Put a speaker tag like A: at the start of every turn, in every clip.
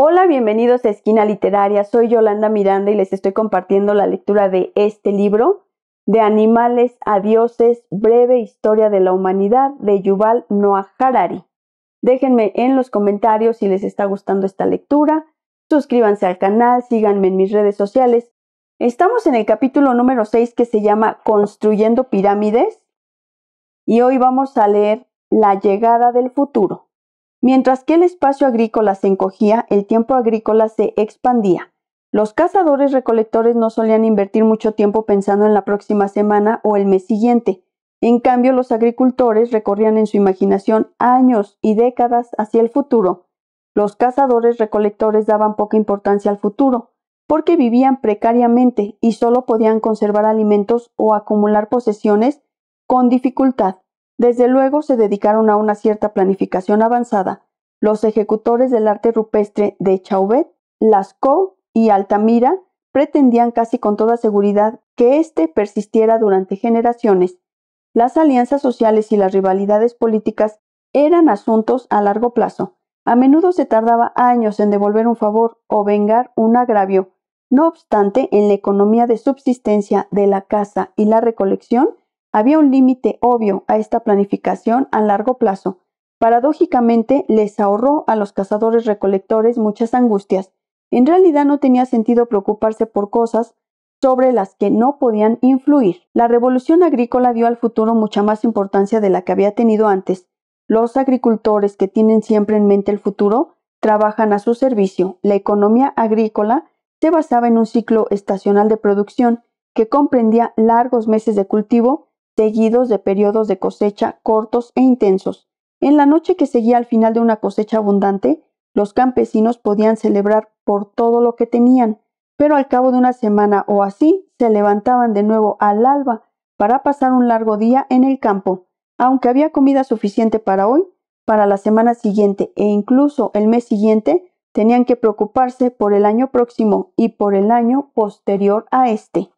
A: Hola, bienvenidos a Esquina Literaria. Soy Yolanda Miranda y les estoy compartiendo la lectura de este libro, De animales a dioses, breve historia de la humanidad de Yuval Noah Harari. Déjenme en los comentarios si les está gustando esta lectura. Suscríbanse al canal, síganme en mis redes sociales. Estamos en el capítulo número 6 que se llama Construyendo pirámides y hoy vamos a leer La llegada del futuro. Mientras que el espacio agrícola se encogía, el tiempo agrícola se expandía. Los cazadores recolectores no solían invertir mucho tiempo pensando en la próxima semana o el mes siguiente. En cambio, los agricultores recorrían en su imaginación años y décadas hacia el futuro. Los cazadores recolectores daban poca importancia al futuro, porque vivían precariamente y solo podían conservar alimentos o acumular posesiones con dificultad. Desde luego se dedicaron a una cierta planificación avanzada los ejecutores del arte rupestre de Chauvet, Lascaux y Altamira pretendían casi con toda seguridad que éste persistiera durante generaciones. Las alianzas sociales y las rivalidades políticas eran asuntos a largo plazo. A menudo se tardaba años en devolver un favor o vengar un agravio. No obstante, en la economía de subsistencia de la caza y la recolección, había un límite obvio a esta planificación a largo plazo. Paradójicamente, les ahorró a los cazadores recolectores muchas angustias. En realidad no tenía sentido preocuparse por cosas sobre las que no podían influir. La revolución agrícola dio al futuro mucha más importancia de la que había tenido antes. Los agricultores que tienen siempre en mente el futuro trabajan a su servicio. La economía agrícola se basaba en un ciclo estacional de producción que comprendía largos meses de cultivo seguidos de periodos de cosecha cortos e intensos. En la noche que seguía al final de una cosecha abundante, los campesinos podían celebrar por todo lo que tenían, pero al cabo de una semana o así se levantaban de nuevo al alba para pasar un largo día en el campo. Aunque había comida suficiente para hoy, para la semana siguiente e incluso el mes siguiente, tenían que preocuparse por el año próximo y por el año posterior a este.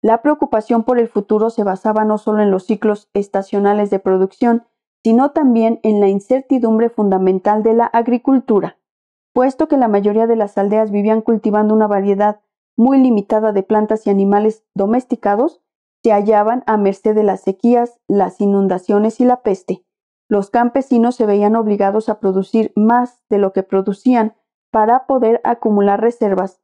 A: La preocupación por el futuro se basaba no solo en los ciclos estacionales de producción, sino también en la incertidumbre fundamental de la agricultura, puesto que la mayoría de las aldeas vivían cultivando una variedad muy limitada de plantas y animales domesticados, se hallaban a merced de las sequías, las inundaciones y la peste. Los campesinos se veían obligados a producir más de lo que producían para poder acumular reservas,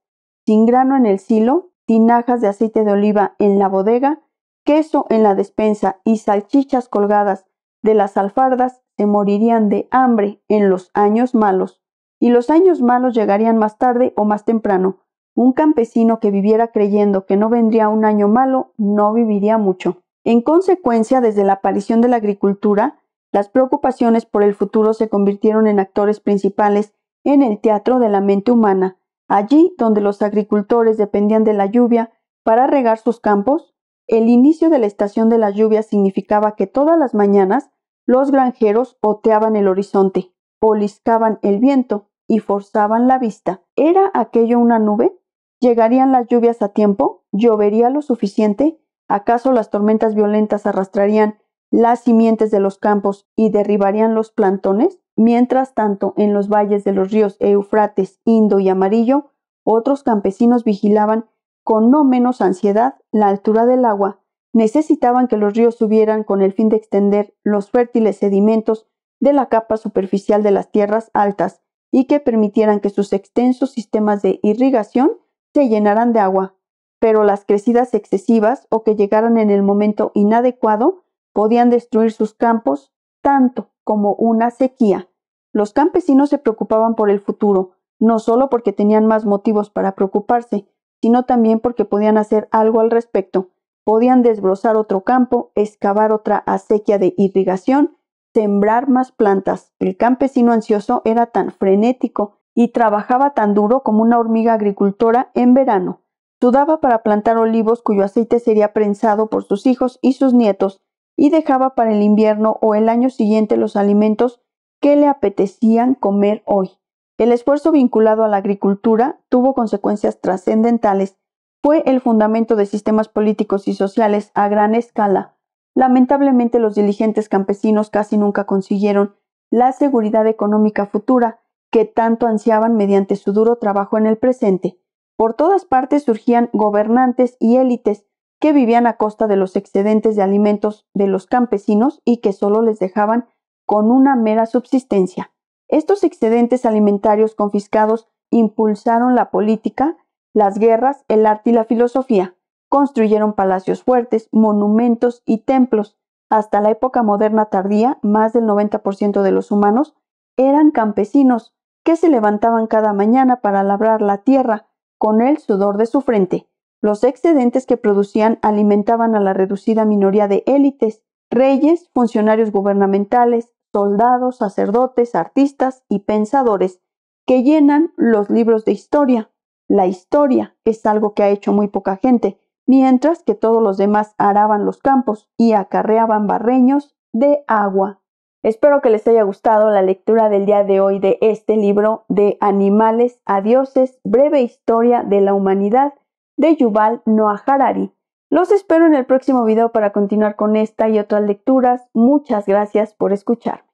A: sin grano en el silo, tinajas de aceite de oliva en la bodega, queso en la despensa y salchichas colgadas de las alfardas, se morirían de hambre en los años malos. Y los años malos llegarían más tarde o más temprano. Un campesino que viviera creyendo que no vendría un año malo no viviría mucho. En consecuencia, desde la aparición de la agricultura, las preocupaciones por el futuro se convirtieron en actores principales en el teatro de la mente humana. Allí donde los agricultores dependían de la lluvia para regar sus campos, el inicio de la estación de la lluvia significaba que todas las mañanas los granjeros oteaban el horizonte, poliscaban el viento y forzaban la vista. ¿Era aquello una nube? ¿Llegarían las lluvias a tiempo? ¿Llovería lo suficiente? ¿Acaso las tormentas violentas arrastrarían las simientes de los campos y derribarían los plantones? Mientras tanto, en los valles de los ríos Eufrates, Indo y Amarillo, otros campesinos vigilaban con no menos ansiedad la altura del agua. Necesitaban que los ríos subieran con el fin de extender los fértiles sedimentos de la capa superficial de las tierras altas y que permitieran que sus extensos sistemas de irrigación se llenaran de agua. Pero las crecidas excesivas o que llegaran en el momento inadecuado podían destruir sus campos, tanto como una sequía. Los campesinos se preocupaban por el futuro, no solo porque tenían más motivos para preocuparse, sino también porque podían hacer algo al respecto. Podían desbrozar otro campo, excavar otra acequia de irrigación, sembrar más plantas. El campesino ansioso era tan frenético y trabajaba tan duro como una hormiga agricultora en verano. Sudaba para plantar olivos cuyo aceite sería prensado por sus hijos y sus nietos, y dejaba para el invierno o el año siguiente los alimentos que le apetecían comer hoy. El esfuerzo vinculado a la agricultura tuvo consecuencias trascendentales. Fue el fundamento de sistemas políticos y sociales a gran escala. Lamentablemente los diligentes campesinos casi nunca consiguieron la seguridad económica futura que tanto ansiaban mediante su duro trabajo en el presente. Por todas partes surgían gobernantes y élites que vivían a costa de los excedentes de alimentos de los campesinos y que solo les dejaban con una mera subsistencia. Estos excedentes alimentarios confiscados impulsaron la política, las guerras, el arte y la filosofía. Construyeron palacios fuertes, monumentos y templos. Hasta la época moderna tardía, más del 90% de los humanos eran campesinos que se levantaban cada mañana para labrar la tierra con el sudor de su frente. Los excedentes que producían alimentaban a la reducida minoría de élites, reyes, funcionarios gubernamentales, soldados, sacerdotes, artistas y pensadores que llenan los libros de historia. La historia es algo que ha hecho muy poca gente, mientras que todos los demás araban los campos y acarreaban barreños de agua. Espero que les haya gustado la lectura del día de hoy de este libro de Animales a Dioses, breve historia de la humanidad de Yuval Noah Harari. Los espero en el próximo video para continuar con esta y otras lecturas. Muchas gracias por escucharme.